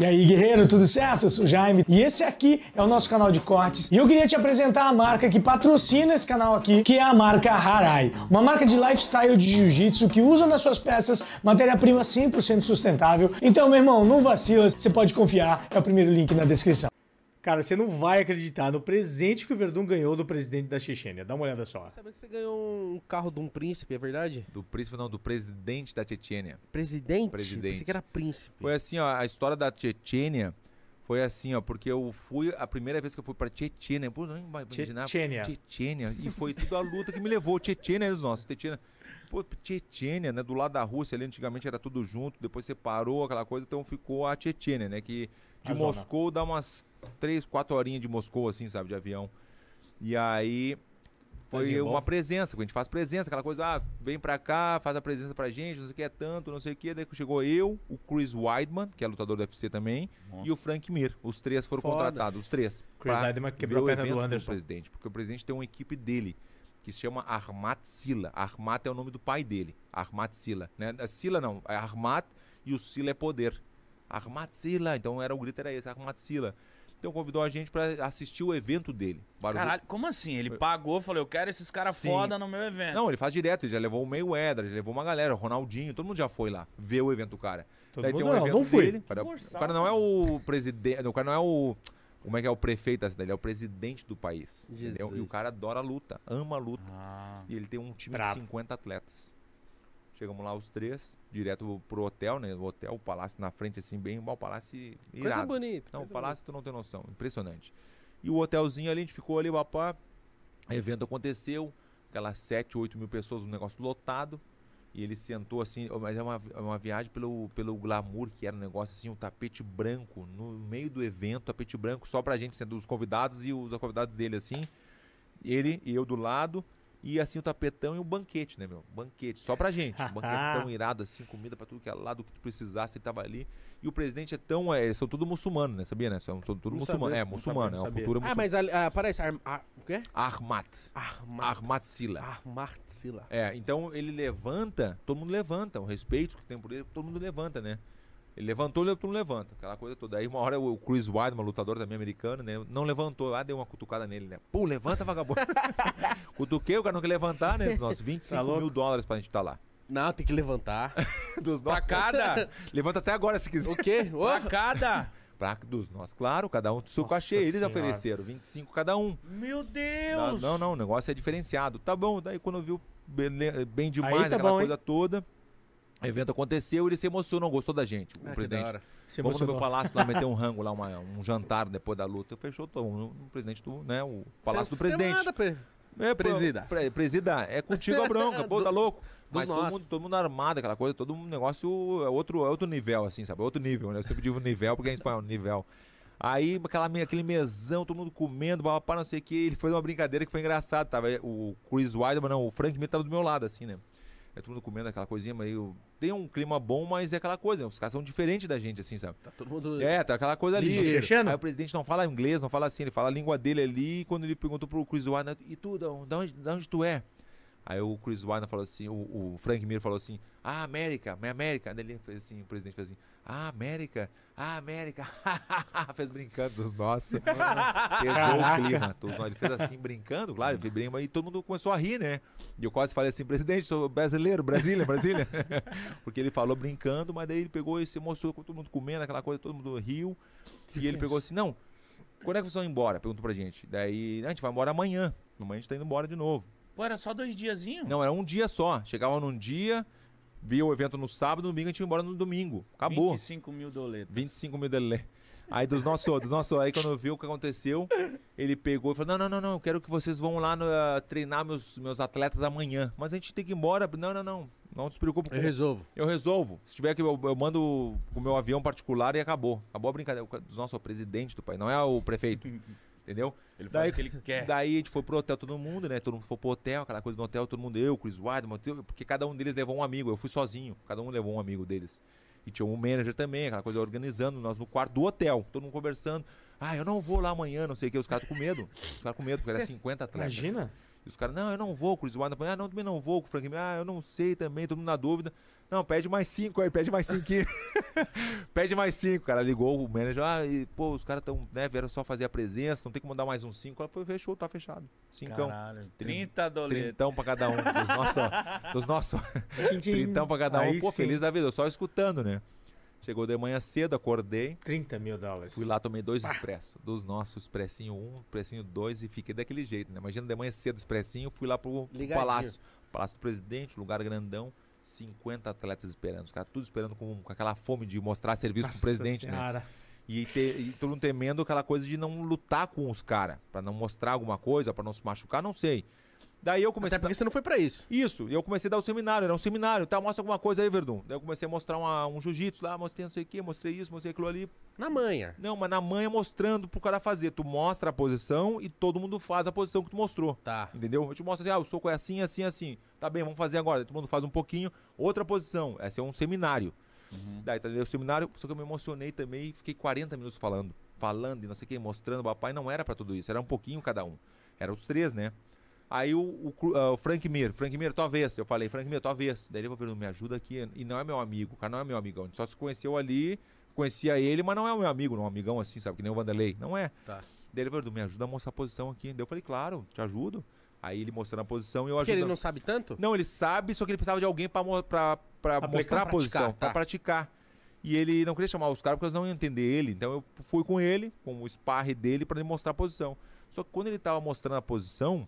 E aí, guerreiro, tudo certo? Eu sou o Jaime e esse aqui é o nosso canal de cortes. E eu queria te apresentar a marca que patrocina esse canal aqui, que é a marca Harai. Uma marca de lifestyle de jiu-jitsu que usa nas suas peças matéria-prima 100% sustentável. Então, meu irmão, não vacila, você pode confiar. É o primeiro link na descrição. Cara, você não vai acreditar no presente que o Verdun ganhou do presidente da Chechênia. Dá uma olhada só. Sabe que você ganhou um carro de um príncipe, é verdade? Do príncipe, não, do presidente da Chechênia. Presidente? Presidente. Pensei que era príncipe. Foi assim, ó, a história da Chechênia foi assim, ó, porque eu fui, a primeira vez que eu fui pra Chechênia, pô, não imaginava. Chechênia. Chechênia. E foi tudo a luta que me levou. Chechênia é os nossos, Chechênia. Pô, Tchetênia, né? Do lado da Rússia ali, antigamente era tudo junto, depois separou aquela coisa, então ficou a Tchetênia, né? Que de a Moscou zona. dá umas 3, 4 horinhas de Moscou, assim, sabe, de avião. E aí foi Fazia uma bom. presença, a gente faz presença, aquela coisa, ah, vem pra cá, faz a presença pra gente, não sei o que é tanto, não sei o que. Daí chegou eu, o Chris Weidman, que é lutador do UFC também, Nossa. e o Frank Mir. Os três foram Foda. contratados, os três. Chris Weidman quebrou a perna do Anderson. Presidente, porque o presidente tem uma equipe dele que se chama Armat Sila. Armat é o nome do pai dele, Armat Sila. Né? É, Sila não, é Armat e o Sila é poder. Armat Sila, então era o grito era esse, Armat Sila. Então convidou a gente para assistir o evento dele. Caralho, como assim? Ele pagou, falou, eu quero esses caras foda no meu evento. Não, ele faz direto, ele já levou o meio Edra, já levou uma galera, o Ronaldinho, todo mundo já foi lá ver o evento do cara. Todo Daí mundo tem um não, evento não foi. É dele, o cara não é o presidente, o cara não é o como é que é o prefeito da cidade, ele é o presidente do país. Jesus. E o cara adora a luta, ama a luta. Ah, e ele tem um time bravo. de 50 atletas. Chegamos lá os três, direto pro hotel, né? O hotel, o palácio na frente, assim, bem, o palácio irado. Coisa bonita. Não, coisa o palácio tu não tem noção, impressionante. E o hotelzinho ali, a gente ficou ali, papá, evento aconteceu, aquelas 7, 8 mil pessoas, um negócio lotado. E ele sentou assim, oh, mas é uma, é uma viagem pelo, pelo glamour que era um negócio assim, um tapete branco no meio do evento, tapete branco só pra gente, sendo os convidados e os convidados dele assim. Ele e eu do lado, e assim o tapetão e o banquete, né, meu? Banquete, só pra gente. Um banquete tão irado, assim, comida pra tudo que é lado, o que tu precisasse, ele tava ali. E o presidente é tão. É, são tudo muçulmano, né? Sabia, né? São, são tudo muçulmano. É, muçulmano, é uma cultura ah, muçulmana. Ah, mas ali, ah, Ar, ar, o quê? Armat. Armat. Armat Sila. Armat Sila. É, então ele levanta, todo mundo levanta. O respeito que tem por ele, todo mundo levanta, né? Ele levantou, o não levanta. Aquela coisa toda. Aí uma hora o Chris Weidman, lutador também americano, né? Não levantou. Ah, deu uma cutucada nele, né? Pum, levanta, vagabundo. Cutuquei, o cara não quer levantar, né? dos nossos 25 tá mil dólares pra gente estar tá lá. Não, tem que levantar. dos nossos. Tacada! Levanta até agora se quiser. O quê? Oh. Tacada! Pra dos nossos, claro, cada um do seu cachê. Eles senhora. ofereceram 25 cada um. Meu Deus! Não, não, não, o negócio é diferenciado. Tá bom, daí quando eu vi bem, bem demais, tá aquela bom, coisa hein? toda. O evento aconteceu, ele se emocionou, gostou da gente. O ah, presidente. Se Vamos no palácio lá meter um rango lá, uma, um jantar depois da luta. Fechou o presidente do, né? O palácio Cê, do presidente. Nada, pre... É, presida. Pre, presida, é contigo a bronca, pô, tá louco? Mas todo mundo, todo mundo armado, aquela coisa, todo um negócio é outro, é outro nível, assim, sabe? É outro nível, né? Eu sempre digo nível, porque é em espanhol, nível. Aí, aquela, aquele mesão, todo mundo comendo, para não sei o que. Ele fez uma brincadeira que foi engraçada, tava eh, o Chris Weidman, não, o Frank Mir tava do meu lado, assim, né? É todo mundo comendo aquela coisinha mas Tem um clima bom, mas é aquela coisa. Né? Os caras são diferentes da gente, assim, sabe? Tá todo mundo. É, tá aquela coisa ali. Aí o presidente não fala inglês, não fala assim, ele fala a língua dele ali. E quando ele perguntou pro Chris Warner, e tu, da onde, da onde tu é? Aí o Chris Warner falou assim, o, o Frank Miller falou assim, ah, América, minha América. Aí ele fez assim, o presidente fez assim, ah, América! Ah, América! fez brincando dos nossos. Pesou o clima. tudo, ele fez assim, brincando, claro, ele brinca, e todo mundo começou a rir, né? E eu quase falei assim, presidente, sou brasileiro, Brasília, Brasília. Porque ele falou brincando, mas daí ele pegou e se mostrou, com todo mundo comendo, aquela coisa, todo mundo riu. Que e ele pegou assim, não, quando é que vocês vão embora? Perguntou pra gente. Daí, a gente vai embora amanhã. Amanhã a gente tá indo embora de novo. Pô, era só dois diazinhos? Não, era um dia só. Chegava num dia, via o evento no sábado, no domingo a gente ia embora no domingo. Acabou. 25 mil doletas. 25 mil doletas. Aí dos nossos, dos nossos, aí quando viu o que aconteceu, ele pegou e falou: Não, não, não, não, eu quero que vocês vão lá no, uh, treinar meus, meus atletas amanhã. Mas a gente tem que ir embora. Não, não, não. Não se preocupe. Eu resolvo. Eu resolvo. Se tiver que eu, eu mando o meu avião particular e acabou. Acabou a brincadeira. O nosso presidente do país, não é o prefeito. Entendeu? Ele daí, faz o que ele quer. Daí a gente foi pro hotel todo mundo, né? Todo mundo foi pro hotel, aquela coisa do hotel, todo mundo, eu, Chris Weidman, porque cada um deles levou um amigo. Eu fui sozinho, cada um levou um amigo deles. E tinha um manager também, aquela coisa organizando, nós no quarto do hotel, todo mundo conversando. Ah, eu não vou lá amanhã, não sei o que. Os caras com medo. Os caras com medo, porque era 50 atletas. Imagina. E os caras, não, eu não vou, Chris Weidman. Ah, não, também não vou, o Frank. Ah, eu não sei também, todo mundo na dúvida. Não, pede mais cinco aí, pede mais cinco. pede mais cinco, cara. Ligou o manager, ah, e, pô, os caras estão, né, vieram só fazer a presença, não tem como dar mais um cinco. Ela foi, fechou, tá fechado. Cinco. Caralho, 30 doletas. Trintão pra cada um. Dos nossos. dos nossos trintão pra cada um. Aí pô, sim. feliz da vida, eu só escutando, né? Chegou de manhã cedo, acordei. 30 mil dólares. Fui lá, tomei dois expressos. Dos nossos, expressinho um, expressinho dois e fiquei daquele jeito, né? Imagina de manhã cedo, expressinho, fui lá pro, pro palácio. Palácio do Presidente, lugar grandão. 50 atletas esperando, os caras tudo esperando com, com aquela fome de mostrar serviço Nossa pro presidente, né? senhora. né? E, te, e todo mundo temendo aquela coisa de não lutar com os caras, para não mostrar alguma coisa, para não se machucar, não sei. Daí eu comecei. Até porque a... você não foi para isso. Isso. E eu comecei a dar um seminário, era um seminário, tá? Mostra alguma coisa aí, Verdun. Daí eu comecei a mostrar uma, um jiu-jitsu lá, mostrei não sei o quê mostrei isso, mostrei aquilo ali. Na manha. Não, mas na manha mostrando pro cara fazer. Tu mostra a posição e todo mundo faz a posição que tu mostrou. Tá. Entendeu? Eu te mostro assim, ah, o soco é assim, assim, assim. Tá bem, vamos fazer agora. Daí todo mundo faz um pouquinho. Outra posição. essa é um seminário. Uhum. Daí tá o seminário, só que eu me emocionei também fiquei 40 minutos falando. Falando e não sei o quê mostrando, o papai. Não era para tudo isso, era um pouquinho cada um. Era os três, né? Aí o, o, ah, o Frank Mir, Frank Mir, tua vez. Eu falei, Frank Mir, tua vez. Daí ele falou, me ajuda aqui. E não é meu amigo, o cara não é meu amigão. A gente só se conheceu ali, conhecia ele, mas não é meu amigo, não é um amigão assim, sabe? Que nem o Vanderlei. Não é. Tá. Daí ele falou, me ajuda a mostrar a posição aqui. Daí eu falei, claro, te ajudo. Aí ele mostrando a posição e eu Porque ele não sabe tanto? Não, ele sabe, só que ele precisava de alguém pra, pra, pra mostrar a posição, tá. pra praticar. E ele não queria chamar os caras porque eles não iam entender ele. Então eu fui com ele, com o sparre dele, pra ele mostrar a posição. Só que quando ele tava mostrando a posição,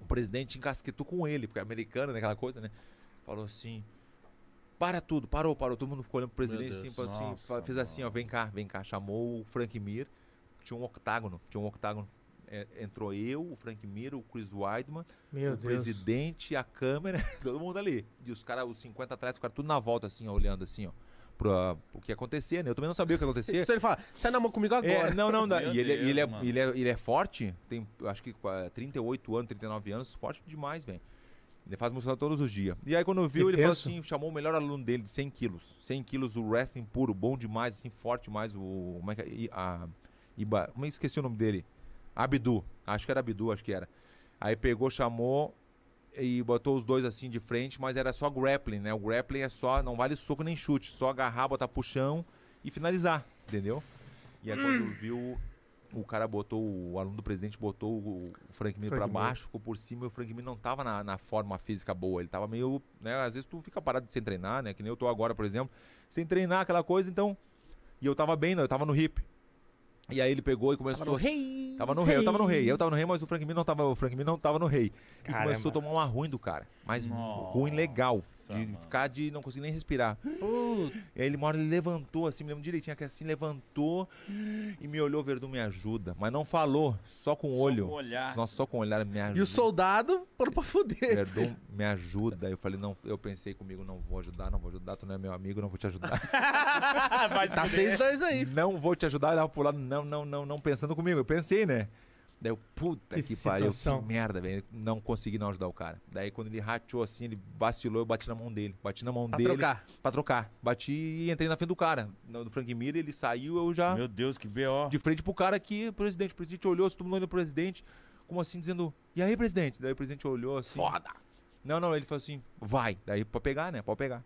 o presidente encasquetou com ele, porque é americano, né, aquela coisa, né? Falou assim: para tudo, parou, parou. Todo mundo ficou olhando pro presidente assim, assim, Nossa, assim fez assim: ó, vem cá, vem cá. Chamou o Frank Mir, tinha um octágono, tinha um octágono. É, entrou eu, o Frank Mir, o Chris Weidman, Meu o Deus. presidente, a câmera, todo mundo ali. E os caras, os 50 atrás, ficaram tudo na volta, assim, ó, olhando assim, ó pra, o que acontecia, né? Eu também não sabia o que acontecia. Então ele fala, sai na mão comigo é, agora. É, não, não, não. E ele, é, Deus, ele, é, ele, é, ele é forte, tem acho que 38 anos, 39 anos, forte demais, velho. Ele faz música todos os dias. E aí quando viu, que ele falou assim, chamou o melhor aluno dele de 100 quilos. 100 quilos, o wrestling puro, bom demais, assim, forte demais. O, como é que é? A, Iba, como é que esqueci o nome dele? Abdu. Acho que era Abdu, acho que era. Aí pegou, chamou e botou os dois assim de frente, mas era só grappling, né? O grappling é só, não vale soco nem chute, só agarrar, botar puxão e finalizar, entendeu? E aí quando viu, o cara botou, o aluno do presidente botou o Frank Mir pra baixo, ficou por cima e o Frank não tava na, na, forma física boa, ele tava meio, né? Às vezes tu fica parado sem treinar, né? Que nem eu tô agora, por exemplo, sem treinar aquela coisa, então. E eu tava bem, não, eu tava no hip. E aí ele pegou e começou. Tava no rei! Tava no rei, rei. eu tava no rei. Eu tava no rei, mas o Frank não tava. O Frank não tava no rei. Caramba. E começou a tomar uma ruim do cara. Mas Nossa, ruim legal. De mano. ficar de não conseguir nem respirar. Uh. E aí ele mora, ele levantou assim, me lembro direitinho, que assim, levantou e me olhou, Verdun, me ajuda. Mas não falou, só com o olho. Com olhar. Nossa, só com o olhar me ajuda. E o soldado parou pra fuder. Verdun, me ajuda. Eu falei, não, eu pensei comigo, não vou ajudar, não vou ajudar, tu não é meu amigo, não vou te ajudar. tá 6-2 aí. Não vou te ajudar, ele vai pro lado, não não, não, não, não pensando comigo. Eu pensei, né? Daí eu, puta que, que pariu, que merda, velho. Não consegui não ajudar o cara. Daí quando ele rateou assim, ele vacilou, eu bati na mão dele. Bati na mão pra dele. Pra trocar. Pra trocar. Bati e entrei na frente do cara. Do Frank Miller, ele saiu, eu já. Meu Deus, que B.O. De frente pro cara que, presidente, o presidente olhou, todo mundo olhou pro presidente, como assim, dizendo, e aí, presidente? Daí o presidente olhou assim. Foda! Não, não, ele falou assim, vai. Daí pra pegar, né? Pode pegar.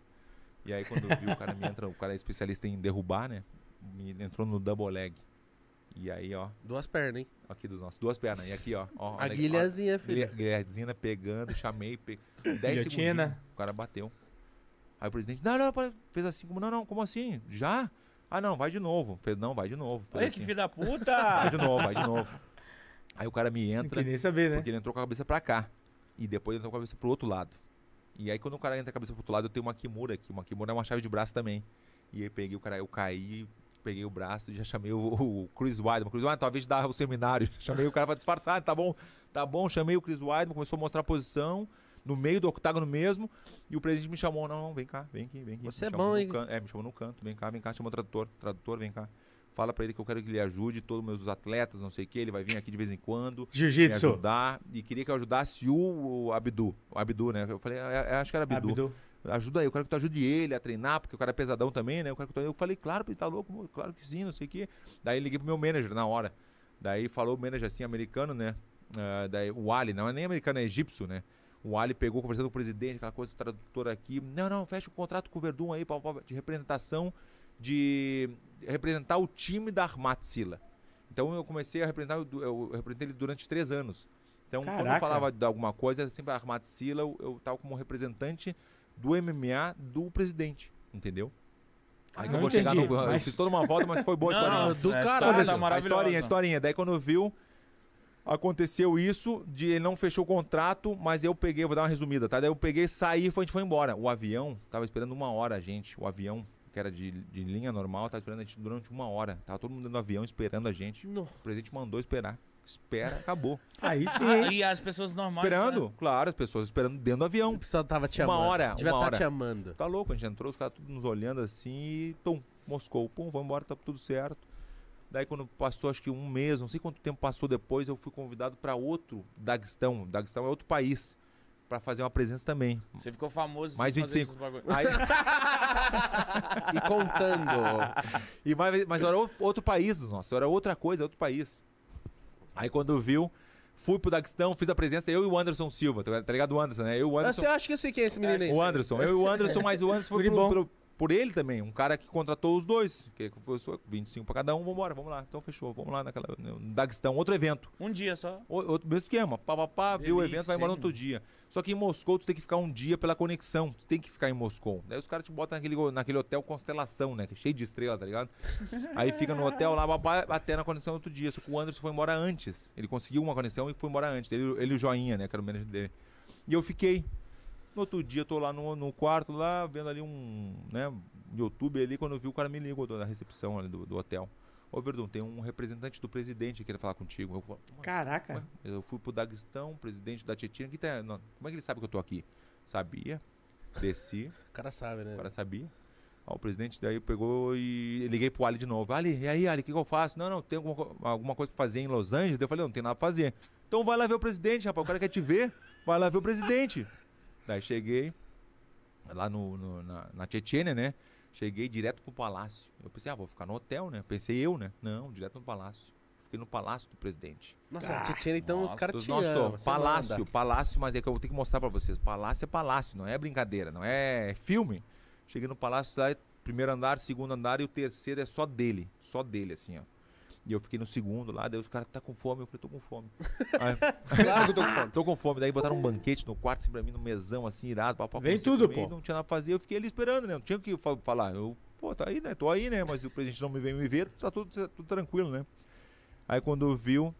E aí quando eu vi o cara me entra, o cara é especialista em derrubar, né? Me entrou no double leg. E aí, ó. Duas pernas, hein? Aqui dos nossos. Duas pernas. E aqui, ó. ó a guilhazinha, filho. Guilhazinha pegando, chamei. Pe... Dez segundos. Né? O cara bateu. Aí o presidente, não, não, fez assim, como, não, não, como assim? Já? Ah, não, vai de novo. Fez, não, vai de novo. Fez, assim. Esse filho da puta! Vai de novo, vai de novo. Aí o cara me entra. Não nem saber, né? Porque ele entrou com a cabeça pra cá. E depois ele entrou com a cabeça pro outro lado. E aí quando o cara entra com a cabeça pro outro lado, eu tenho uma kimura aqui. Uma kimura é uma chave de braço também. E aí peguei o cara, eu caí, peguei o braço e já chamei o, o Chris Weidman. Chris Weidman, talvez dava o seminário. Chamei o cara para disfarçar. Ah, tá bom, tá bom. Chamei o Chris Weidman, começou a mostrar a posição no meio do octágono mesmo. E o presidente me chamou: não, não, vem cá, vem aqui, vem aqui. Você me é bom, hein? É, me chamou no canto, vem cá, vem cá, chamou o tradutor, tradutor, vem cá. Fala para ele que eu quero que ele ajude todos meus atletas, não sei o que. Ele vai vir aqui de vez em quando. Jiu-jitsu. ajudar. E queria que eu ajudasse o, o Abdu. O Abdu, né? Eu falei, eu, é, é, acho que era Abdu. Abdu ajuda aí, eu quero que tu ajude ele a treinar, porque o cara é pesadão também, né? Eu, quero que tu... eu falei, claro, ele tá louco, claro que sim, não sei o quê. Daí liguei pro meu manager na hora. Daí falou o manager assim, americano, né? Uh, daí o Ali, não é nem americano, é egípcio, né? O Ali pegou conversando com o presidente, aquela coisa, tradutora aqui. Não, não, fecha o contrato com o Verdun aí, pra, pra, de representação, de representar o time da Armatsila. Então eu comecei a representar, eu, eu representei ele durante três anos. Então, Caraca. quando eu falava de alguma coisa, sempre a Armatsila, eu, eu tal como representante do MMA do presidente, entendeu? Aí ah, não eu vou entendi, chegar no. Mas... Eu fiz toda uma volta, mas foi boa a história. do é, caralho. Tá a historinha, a historinha. Daí quando viu, aconteceu isso, de ele não fechou o contrato, mas eu peguei, vou dar uma resumida, tá? Daí eu peguei, saí e a gente foi embora. O avião, tava esperando uma hora, gente. O avião, que era de, de linha normal, tava esperando a gente durante uma hora. Tava todo mundo no avião esperando a gente. O presidente mandou esperar espera, acabou. Aí sim. Ah, e as pessoas normais. Esperando, né? claro, as pessoas esperando dentro do avião. O pessoal tava te amando. Uma hora, uma tá hora. te amando. Tá louco, a gente entrou, os caras tudo nos olhando assim e tom, Moscou, pum, vamos embora, tá tudo certo. Daí quando passou acho que um mês, não sei quanto tempo passou depois, eu fui convidado para outro Daguestão. Daguestão é outro país para fazer uma presença também. Você ficou famoso mais de 25. Aí... e contando. E mais, mas era outro país nossa era outra coisa, outro país. Aí quando viu, fui pro Daguestão, fiz a presença, eu e o Anderson Silva, tá ligado? Tá o Anderson, né? Eu e o Anderson. Você acha que eu sei quem é esse menino aí? O Anderson, eu e o Anderson, mas o Anderson foi pro, pro, por ele também, um cara que contratou os dois, que foi 25 para cada um, vamos embora, vamos lá. Então fechou, vamos lá naquela no Daguestão, outro evento. Um dia só. O, outro mesmo esquema, pá, pá, pá viu o evento, vai embora no outro dia. Só que em Moscou tu tem que ficar um dia pela conexão, tu tem que ficar em Moscou. Daí os caras te botam naquele, naquele hotel Constelação, né? Que é cheio de estrela, tá ligado? Aí fica no hotel lá até na conexão outro dia. Só que o Anderson foi embora antes. Ele conseguiu uma conexão e foi embora antes. Ele, e o Joinha, né? Que era o manager dele. E eu fiquei. No outro dia eu tô lá no, no quarto, lá, vendo ali um, né, YouTube ali, quando eu vi o cara me ligou da recepção ali do, do hotel. Ô, Verdun, tem um representante do presidente que quer falar contigo. Eu, Caraca! Ué? Eu fui pro Daguestão, presidente da Tietchan, que tá, não, como é que ele sabe que eu tô aqui? Sabia, desci. o cara sabe, né? O cara sabia. Ó, o presidente daí pegou e liguei pro Ali de novo. Ali, e aí, Ali, o que, que, eu faço? Não, não, tem alguma, alguma coisa pra fazer em Los Angeles? Eu falei, não, não tem nada pra fazer. Então vai lá ver o presidente, rapaz, o cara quer te ver. Vai lá ver o presidente. daí cheguei lá no, no na, na né? Cheguei direto pro palácio. Eu pensei, ah, vou ficar no hotel, né? Pensei eu, né? Não, direto no palácio. Fiquei no palácio do presidente. Nossa, ah, Tietchan, então nossa, os caras tinham Nossa, ama, palácio, palácio, mas é que eu vou ter que mostrar pra vocês. Palácio é palácio, não é brincadeira, não é filme. Cheguei no palácio, lá, primeiro andar, segundo andar e o terceiro é só dele. Só dele, assim, ó. E eu fiquei no segundo lá, daí os caras, tá com fome? Eu falei, tô com fome. Aí, claro que eu tô com fome. Tô com fome. Daí botaram um banquete no quarto, assim, pra mim, no mesão, assim, irado. Pá, Vem assim, tudo, comer, pô. Não tinha nada pra fazer, eu fiquei ali esperando, né? Não tinha o que falar. Eu, pô, tá aí, né? Tô aí, né? Mas o presidente não me vem me ver, tá tudo, tá tudo tranquilo, né? Aí quando viu,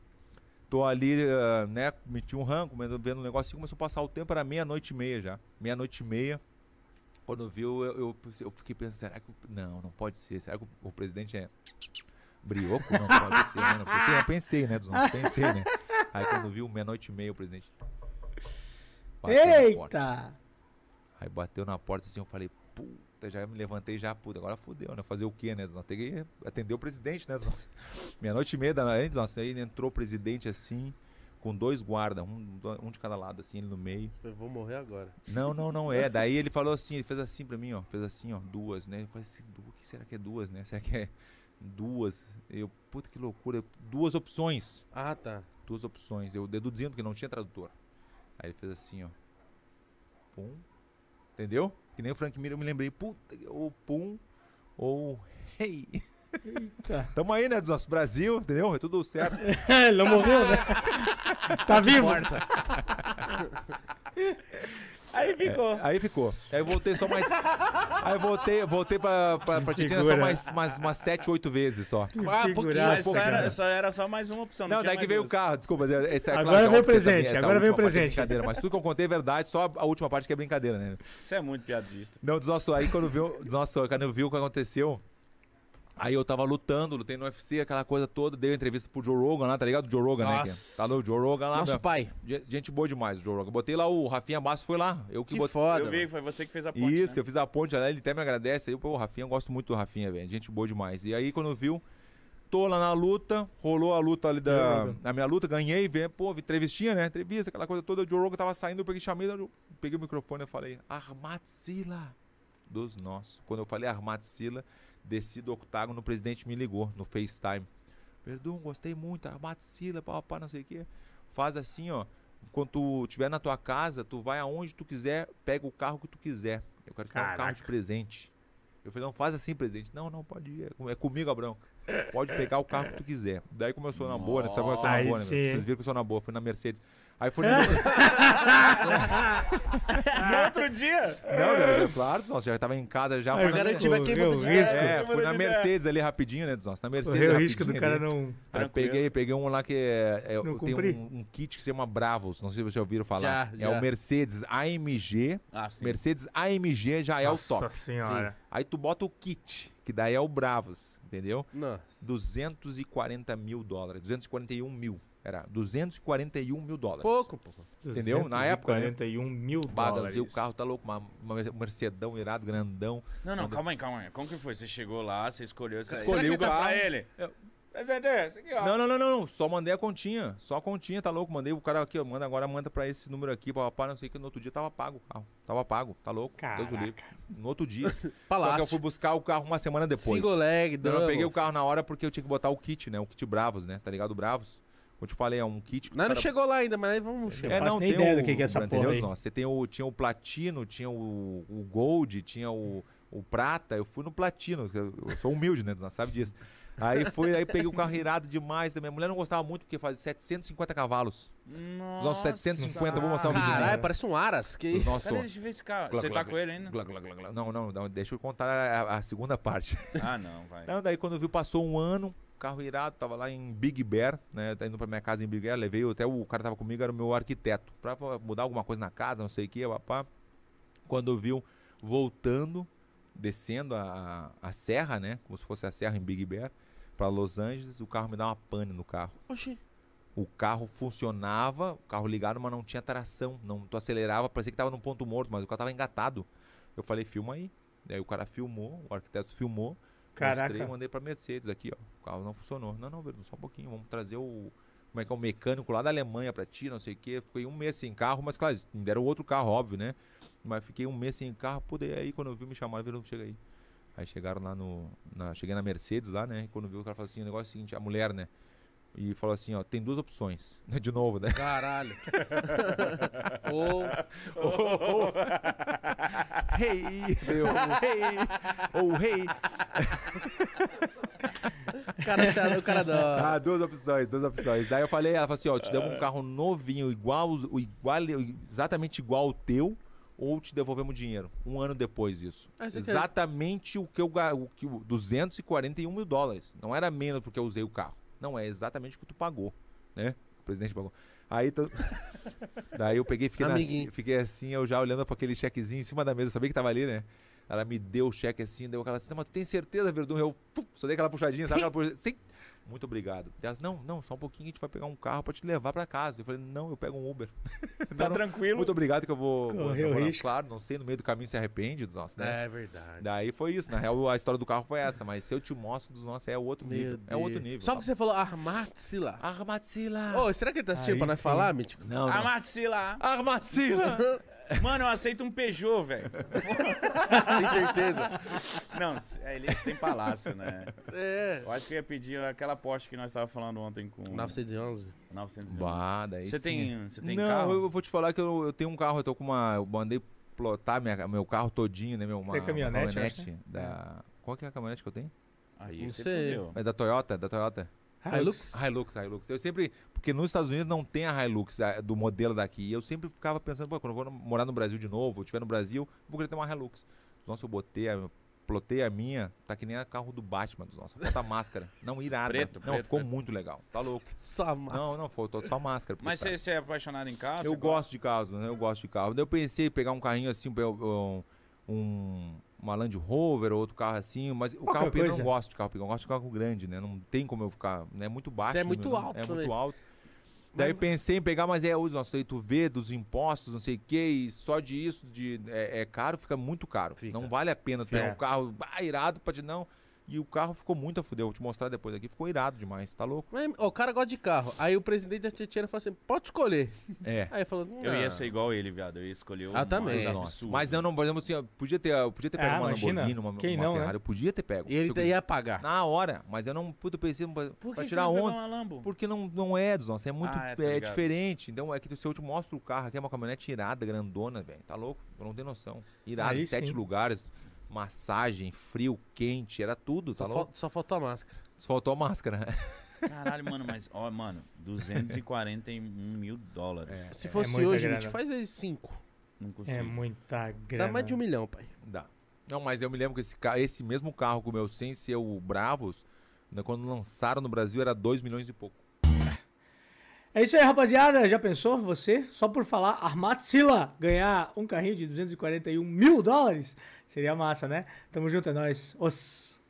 tô ali, uh, né? Meti um rango, vendo um negócio assim, começou a passar o tempo, era meia-noite e meia já. Meia-noite e meia. Quando viu, eu, eu, eu, fiquei pensando, será que. Não, não pode ser. Será que o, o presidente é Brioco, não pode ser, né? Não pensei, pensei, né, Zon? Pensei, né? Aí quando viu meia-noite e meia, o presidente. Eita! Aí bateu na porta assim, eu falei, puta, já me levantei já, puta, agora fodeu, né? Fazer o quê, né, Zon? Tem que atender o presidente, né, Zon? Meia-noite e meia da noite, Zon. Aí entrou o presidente assim com dois guardas, um, um, de cada lado, assim, ele no meio. Eu vou morrer agora. Não, não, não é. Daí ele falou assim, ele fez assim pra mim, ó. Fez assim, ó, duas, né? Eu falei assim, duas, o que será que é duas, né? Será que é duas. Eu, puta que loucura, duas opções. Ah, tá. Duas opções. Eu deduzindo que não tinha tradutor. Aí ele fez assim, ó. Pum. Entendeu? Que nem o Frank Miller, eu me lembrei, puta, ou pum, ou hey. Eita. Tamo aí, né, do nosso Brasil, entendeu? É tudo certo. ele não morreu, né? tá, tá vivo. Morta. Aí é, ficou. É, aí ficou. Aí eu voltei só mais. aí eu voltei, voltei pra, pra, pra Tietchan só mais, mais umas 7, 8 vezes só. Ah, pouquinho. Mas é só era, só era só mais uma opção. Não, não daí que veio duas. o carro, desculpa. Esse é agora claro, veio o presente, agora veio o presente. É mas tudo que eu contei é verdade, só a última parte que é brincadeira, né? Você é muito piadista. Não, dos nossos, aí quando viu, dos nossos, quando viu o que aconteceu, Aí eu tava lutando, lutei no UFC, aquela coisa toda, dei entrevista pro Joe Rogan lá, tá ligado? O Joe Rogan, né, Nossa. né? Que, tá no Joe Rogan lá. Nosso pai. Gente boa demais, o Joe Rogan. Botei lá o Rafinha Basso, foi lá. Eu que, que botei. Foda, eu vi, foi você que fez a ponte. Isso, né? eu fiz a ponte lá, ele até me agradece. Aí, pô, o Rafinha, eu gosto muito do Rafinha, velho. Gente boa demais. E aí, quando viu, tô lá na luta, rolou a luta ali da. Na minha luta, ganhei, vem, pô, entrevistinha, né? Entrevista, aquela coisa toda. O Joe Rogan tava saindo, eu peguei chamei, eu peguei o microfone e falei, Armatzila dos nossos. Quando eu falei Armatzila. Sila desci do octágono, o presidente me ligou no FaceTime. Perdão, gostei muito, Matsila, ah, papá, não sei o quê. Faz assim, ó. Quando tu estiver na tua casa, tu vai aonde tu quiser, pega o carro que tu quiser. Eu quero te dar um carro de presente. Eu falei, não, faz assim, presidente. Não, não, pode ir. É comigo a branca. Pode pegar o carro que tu quiser. Daí começou na boa, né? Tu sabe como eu sou na boa, né? Vocês viram que eu sou na boa. Fui na Mercedes foi no outro dia? Não, não, já, claro, nós já tava em casa já. Eu garanti vai quem botou risco. É, na Mercedes ali rapidinho, né, nós Na Mercedes. Correu o risco do cara não. Aí peguei, peguei um lá que é. é tem um, um, kit que se chama Bravos. Não sei se vocês já ouviram falar. Já, é ah, já. É o Mercedes AMG. Ah, sim. Mercedes AMG já é Nossa o top. Nossa senhora. Sim. Aí tu bota o kit, que daí é o Bravos, entendeu? Nossa. 240 mil dólares, 241 mil. Era 241 mil dólares. Pouco, pouco. Entendeu? Na época. 241 né? mil bah, dólares. O carro tá louco, uma, uma Mercedão irado, grandão. Não, não, calma aí, calma aí. Como que foi? Você chegou lá, você escolheu. Você escolheu o carro. Pra ele? É. ó. Não, não, não, não, Só mandei a continha. Só a continha, tá louco? Mandei o cara aqui, ó. Manda agora, manda pra esse número aqui, papapá, não sei o que. No outro dia tava pago o carro. Tava pago, tá louco? Caraca. Deus o livre. No outro dia. Palácio. Só que eu fui buscar o carro uma semana depois. Single leg, Eu não peguei o carro na hora porque eu tinha que botar o kit, né? O kit Bravos, né? Tá ligado? Bravos. Como eu te falei, é um kit que. Nós cara... não chegou lá ainda, mas aí vamos chegar. É, não, não tem ideia o, do que é essa porra. Aí. Não, você tem o, tinha o platino, tinha o, o gold, tinha o, o prata. Eu fui no platino. Eu sou humilde, né? não sabe disso. Aí fui, aí peguei o carro irado demais. Minha mulher não gostava muito porque fazia 750 cavalos. Nossa. nossos 750, vou mostrar o vídeo. Caralho, né? parece um Aras. Que isso? Nosso... Cadê deixa ver esse carro? Você tá com ele ainda? Gla, não, não, não, deixa eu contar a, a segunda parte. Ah, não, vai. Não, daí quando viu, passou um ano carro irado, tava lá em Big Bear, né? Tá indo pra minha casa em Big Bear, levei, até o cara tava comigo, era o meu arquiteto, pra mudar alguma coisa na casa, não sei o que, papá. Quando viu voltando, descendo a, a serra, né? Como se fosse a serra em Big Bear, pra Los Angeles, o carro me dá uma pane no carro. Oxi. O carro funcionava, o carro ligado, mas não tinha tração, não tu acelerava, parecia que tava num ponto morto, mas o carro tava engatado. Eu falei, filma aí. Daí o cara filmou, o arquiteto filmou. Caraca. Mostrei, mandei pra Mercedes aqui, ó. O carro não funcionou. Não, não, Bruno, só um pouquinho. Vamos trazer o. Como é que é? O mecânico lá da Alemanha pra ti, não sei o quê. Fiquei um mês sem carro, mas claro, me deram outro carro, óbvio, né? Mas fiquei um mês sem carro. pude aí quando eu vi, me chamaram, viram, chega aí. Aí chegaram lá no. Na, cheguei na Mercedes lá, né? E quando viu, o cara falou assim: o negócio é o seguinte, a mulher, né? e falou assim, ó, tem duas opções. Né, de novo, né? Caralho. ou... ou... ou... rei ou hey. O cara, tá- o cara dá. Ah, duas opções, duas opções. Daí eu falei, ela falou assim, ó, te damos um carro novinho, igual, igual, exatamente igual o teu, ou te devolvemos dinheiro. Um ano depois isso. Ah, exatamente quer... o que eu o que 241 mil dólares. Não era menos porque eu usei o carro. Não, é exatamente o que tu pagou, né? O presidente pagou. Aí tu... Daí eu peguei fiquei, na... fiquei assim, eu já olhando para aquele chequezinho em cima da mesa, sabia que tava ali, né? Ela me deu o cheque assim, deu aquela assim, mas tu tem certeza, Verdun? Eu puf, só dei aquela puxadinha, sabe? Aquela puxadinha, sem, muito obrigado. Elas, não, não, só um pouquinho, a gente vai pegar um carro para te levar para casa. Eu falei, não, eu pego um Uber. Tá não, tranquilo. Muito obrigado que eu vou. Correu vou, risco. Claro, não sei, no meio do caminho se arrepende dos nossos, né? É verdade. Daí foi isso. Na real, a história do carro foi essa, mas se eu te mostro dos nossos, é outro Meu nível. Deus. É outro nível. Só tá que você falou Armatsila. Armatsila. Ô, oh, será que ele tá assistindo Aí pra nós falar, Mítico? Não. não. Armatsila. Armatsila. Mano, eu aceito um Peugeot, velho. tem certeza? Não, é, ele tem palácio, né? É. Eu acho que eu ia pedir aquela Porsche que nós estávamos falando ontem com... 911. 911. Bah, daí Você sim. tem, você tem Não, carro? Não, eu vou te falar que eu, eu tenho um carro, eu tô com uma... Eu mandei plotar minha, meu carro todinho, né? Meu, uma, tem caminhonete, uma caminhonete né? da... Qual que é a caminhonete que eu tenho? Aí, Não sei. É da Toyota, é da Toyota. Hilux? Hilux, Hilux. Eu sempre. Porque nos Estados Unidos não tem a Hilux a, do modelo daqui. E eu sempre ficava pensando, pô, quando eu vou morar no Brasil de novo, eu estiver no Brasil, vou querer ter uma Hilux. Nossa, então, eu botei a, plotei a minha, tá que nem o carro do Batman dos nossos. Falta máscara. Não, irada. Preto, não, preto, ficou preto. Né? muito legal. Tá louco. Só máscara. Não, não, faltou só máscara. Mas você é apaixonado em carro? Eu gosto de carros, né? Eu gosto de carro. Daí eu pensei em pegar um carrinho assim, um, um um, uma Land Rover ou outro carro assim, mas o carro pequeno eu não gosto de carro eu gosto de carro grande, né? Não tem como eu ficar, né? É muito baixo. é muito meu, alto, É muito alto. Daí pensei em pegar, mas é o nosso direito V dos impostos, não sei o que, e só de isso de, é, é caro, fica muito caro. Fica. Não vale a pena ter um carro ah, irado para não. E o carro ficou muito a fuder. Vou te mostrar depois aqui. Ficou irado demais, tá louco? Mas, ó, o cara gosta de carro. Aí o presidente da Tietchan falou assim: pode escolher. É. Aí falou: não. Eu ia ser igual ele, viado. Eu ia escolher o. Ah, também. É. Nossa. Mas eu não, por exemplo, assim, eu podia ter, eu podia ter ah, pego ah, uma imagina. Lamborghini, uma, Quem uma não, né? Ferrari. Né? Eu podia ter pego. E ele ia pagar. Na hora. Mas eu não pude pensei pra, Por pra tirar onda. Porque não, não é dos nossos. Assim, é muito ah, é, tá é diferente. Então é que se eu te mostro o carro aqui, é uma caminhonete irada, grandona, velho. Tá louco? Eu não tenho noção. Irada, sete sim. lugares massagem, frio, quente, era tudo. Só, tá só faltou a máscara. Só faltou a máscara. Né? Caralho, mano, mas, ó, mano, 241 mil dólares. É, Se fosse é hoje, grana. a gente faz vezes 5. Não é consigo. É muita grana. Dá mais de um milhão, pai. Dá. Não, mas eu me lembro que esse, esse mesmo carro com o meu sem o Bravos, né, quando lançaram no Brasil, era 2 milhões e pouco. É isso aí, rapaziada. Já pensou você, só por falar Armatsila, ganhar um carrinho de 241 mil dólares? Seria massa, né? Tamo junto, é nóis. Os.